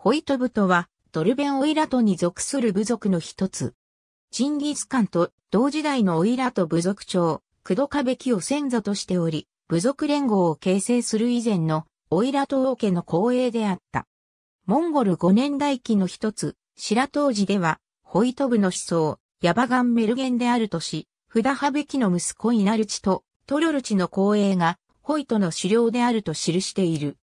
ホイトブトは、トルベン・オイラトに属する部族の一つ。チンギス・カンと同時代のオイラト部族長、クドカベキを先祖としており、部族連合を形成する以前のオイラト王家の後衛であった。モンゴル五年代記の一つ、白当寺では、ホイトブの思想、ヤバガンメルゲンであるとし、フダハベキの息子イナルチとトロルチの後衛が、ホイトの狩猟であると記している。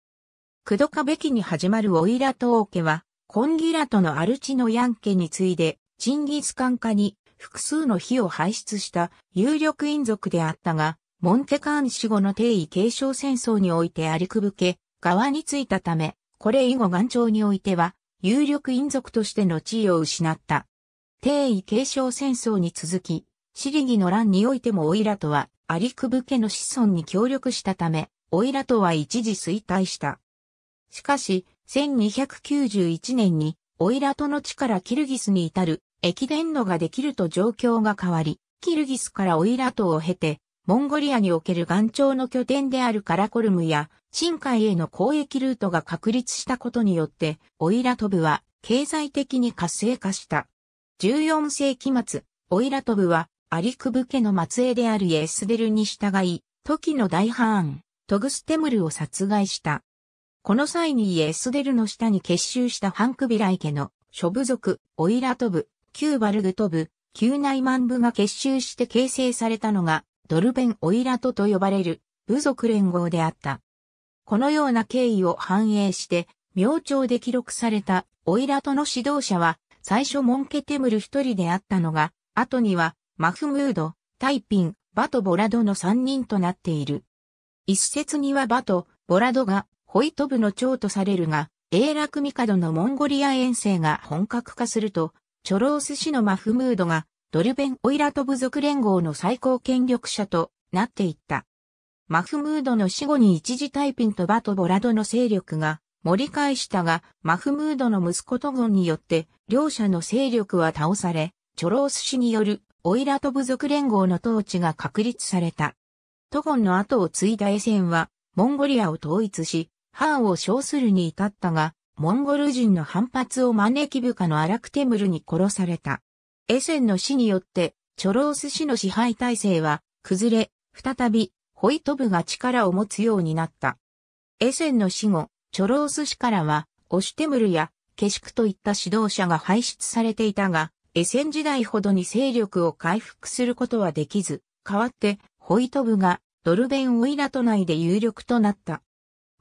クドカベキに始まるオイラト王家は、コンギラトのアルチノヤン家に次いで、チンギスカン家に複数の火を排出した有力民族であったが、モンテカーン死後の定位継承戦争においてありくぶけ、側についたため、これ以後岩頂においては、有力民族としての地位を失った。定位継承戦争に続き、シリギの乱においてもオイラトは、アリクブ家の子孫に協力したため、オイラトは一時衰退した。しかし、1291年に、オイラトの地からキルギスに至る、駅伝路ができると状況が変わり、キルギスからオイラトを経て、モンゴリアにおける岩頂の拠点であるカラコルムや、深海への交易ルートが確立したことによって、オイラトブは経済的に活性化した。14世紀末、オイラトブは、アリクブ家の末裔であるイエスデルに従い、時の大ハーン、トグステムルを殺害した。この際にイエスデルの下に結集したハンクビライ家の諸部族、オイラト部、キューバルグト部、旧内ン部が結集して形成されたのが、ドルベン・オイラトと呼ばれる部族連合であった。このような経緯を反映して、明朝で記録されたオイラトの指導者は、最初モンケテムル一人であったのが、後にはマフムード、タイピン、バト・ボラドの三人となっている。一説にはバト、ボラドがホイト部の長とされるが、ミ楽帝のモンゴリア遠征が本格化すると、チョロース氏のマフムードが、ドルベン・オイラト部族連合の最高権力者となっていった。マフムードの死後に一時タイピンとバトボラドの勢力が盛り返したが、マフムードの息子トゴンによって、両者の勢力は倒され、チョロース氏によるオイラト部族連合の統治が確立された。トゴンの後を継いだエセンは、モンゴリアを統一し、藩を称するに至ったが、モンゴル人の反発を招き部下のアラクテムルに殺された。エセンの死によって、チョロース氏の支配体制は崩れ、再び、ホイトブが力を持つようになった。エセンの死後、チョロース氏からは、オシュテムルやケシクといった指導者が排出されていたが、エセン時代ほどに勢力を回復することはできず、代わって、ホイトブがドルベン・オイラト内で有力となった。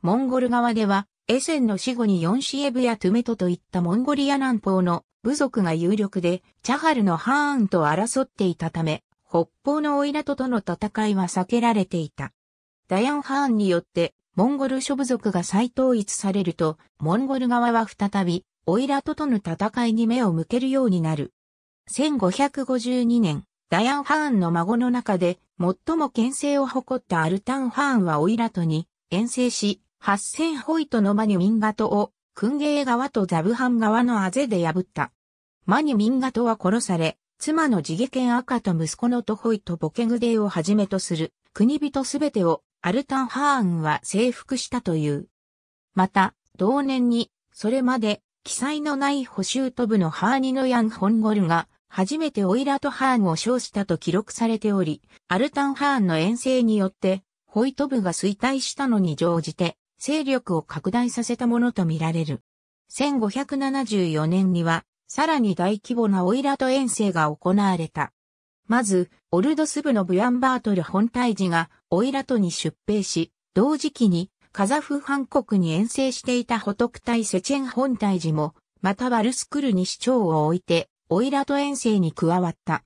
モンゴル側では、エセンの死後にヨンシエブやトゥメトといったモンゴリア南方の部族が有力で、チャハルのハーンと争っていたため、北方のオイラトとの戦いは避けられていた。ダヤン・ハーンによって、モンゴル諸部族が再統一されると、モンゴル側は再び、オイラトとの戦いに目を向けるようになる。1552年、ダヤン・ハーンの孫の中で、最も牽制を誇ったアルタン・ハーンはオイラトに、遠征し、八千ホイトのマニュミンガトを、クンゲー側とザブハン側のあぜで破った。マニュミンガトは殺され、妻のジゲケン赤と息子のトホイトボケグデーをはじめとする国人すべてをアルタンハーンは征服したという。また、同年に、それまで記載のない補修都部のハーニのヤン・ホンゴルが、初めてオイラとハーンを称したと記録されており、アルタンハーンの遠征によって、ホイト部が衰退したのに乗じて、勢力を拡大させたものとみられる。1574年には、さらに大規模なオイラト遠征が行われた。まず、オルドス部のブヤンバートル本体寺がオイラトに出兵し、同時期にカザフハン国に遠征していたホトクタイセチェン本体寺も、またはルスクルに市長を置いて、オイラト遠征に加わった。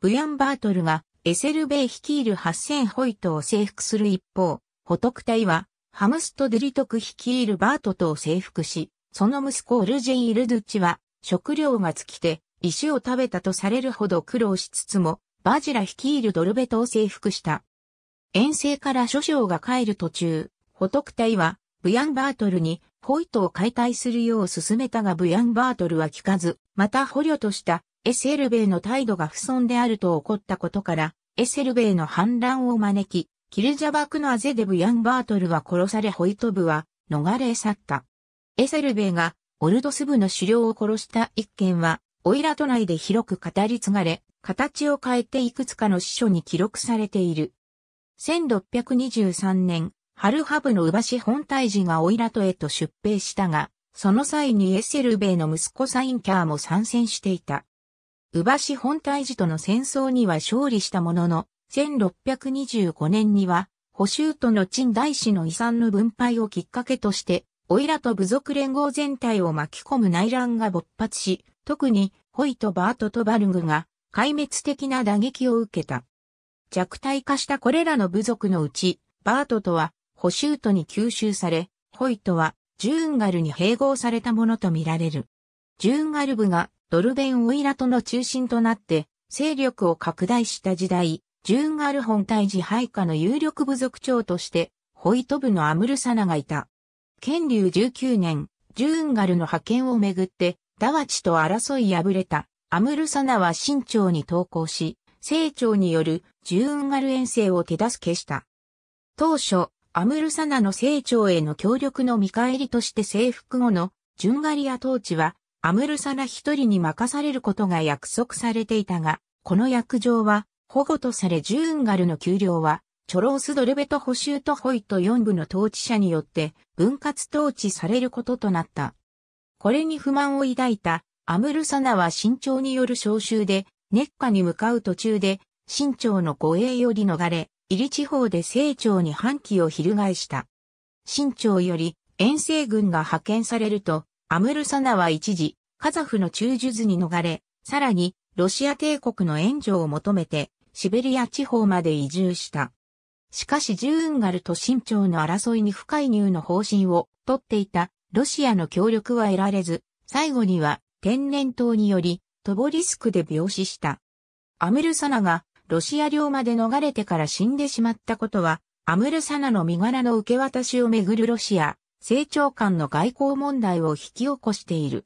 ブヤンバートルがエセルベイ率いる8000ホイトを征服する一方、ホトクタイはハムスト・デリトク率いるバートとを征服し、その息子オルジェイ・イルドゥチは、食料が尽きて、石を食べたとされるほど苦労しつつも、バジラ率いるドルベトを征服した。遠征から諸将が帰る途中、ホトクタイは、ブヤンバートルに、ホイトを解体するよう勧めたがブヤンバートルは聞かず、また捕虜としたエセルベイの態度が不遜であると怒ったことから、エセルベイの反乱を招き、キルジャバクのアゼデブ・ヤンバートルは殺されホイトブは逃れ去った。エセルベイがオルドス部の狩猟を殺した一件は、オイラ都内で広く語り継がれ、形を変えていくつかの司書に記録されている。1623年、ハルハブの乳母子本体寺がオイラトへと出兵したが、その際にエセルベイの息子サインキャーも参戦していた。宇馬市本体寺との戦争には勝利したものの、1625年には、保守との陳大師の遺産の分配をきっかけとして、オイラと部族連合全体を巻き込む内乱が勃発し、特に、ホイとバートとバルグが、壊滅的な打撃を受けた。弱体化したこれらの部族のうち、バートとは、保守とに吸収され、ホイとは、ジューンガルに併合されたものとみられる。ジューンガル部がドルベン・オイラトの中心となって勢力を拡大した時代、ジューンガル本対自配下の有力部族長として、ホイト部のアムルサナがいた。建立19年、ジューンガルの派遣をめぐって、ダワチと争い敗れた、アムルサナは新朝に投降し、清朝によるジューンガル遠征を手助けした。当初、アムルサナの清朝への協力の見返りとして征服後のジュンガリア統治はアムルサナ一人に任されることが約束されていたが、この約定は保護とされジューンガルの給料は、チョロースドルベト補修とホイト四部の統治者によって分割統治されることとなった。これに不満を抱いたアムルサナは新朝による召集で、熱化に向かう途中で、新朝の護衛より逃れ、イリ地方で清朝に反旗を翻した。新朝より遠征軍が派遣されると、アムルサナは一時、カザフの中術に逃れ、さらに、ロシア帝国の援助を求めて、シベリア地方まで移住した。しかしジューンガルと新朝の争いに不介入の方針を取っていたロシアの協力は得られず、最後には天然痘によりトボリスクで病死した。アムルサナがロシア領まで逃れてから死んでしまったことは、アムルサナの身柄の受け渡しをめぐるロシア成長間の外交問題を引き起こしている。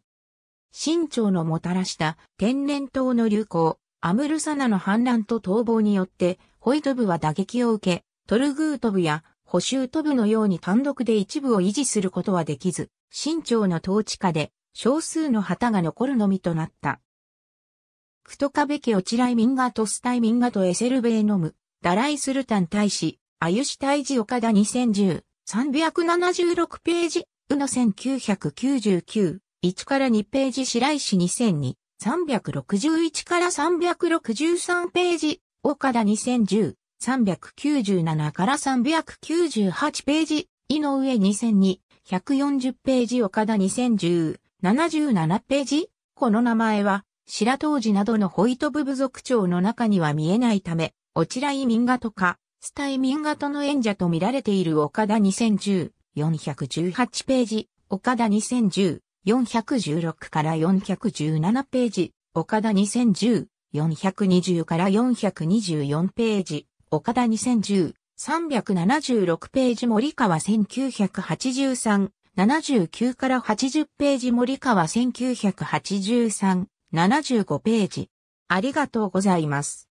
清朝のもたらした天然痘の流行、アムルサナの反乱と逃亡によって、ホイト部は打撃を受け、トルグート部や補修ト部のように単独で一部を維持することはできず、清朝の統治下で少数の旗が残るのみとなった。クトカベ家をチライミンガトスタイミンガとエセルベーノム、ダライスルタン大使、アユシタイジ岡田2010、376ページ、うの1999、1から2ページ白石2002、361から363ページ、岡田2010、397から398ページ、井上2002、140ページ岡田2010、77ページ、この名前は、白当時などのホイト部部族長の中には見えないため、おちら移民画とか、スタイミン型の演者と見られている岡田2010、418ページ、岡田2010、416から417ページ、岡田2010、420から424ページ、岡田2010、376ページ森川1983、79から80ページ森川1983、75ページ。ありがとうございます。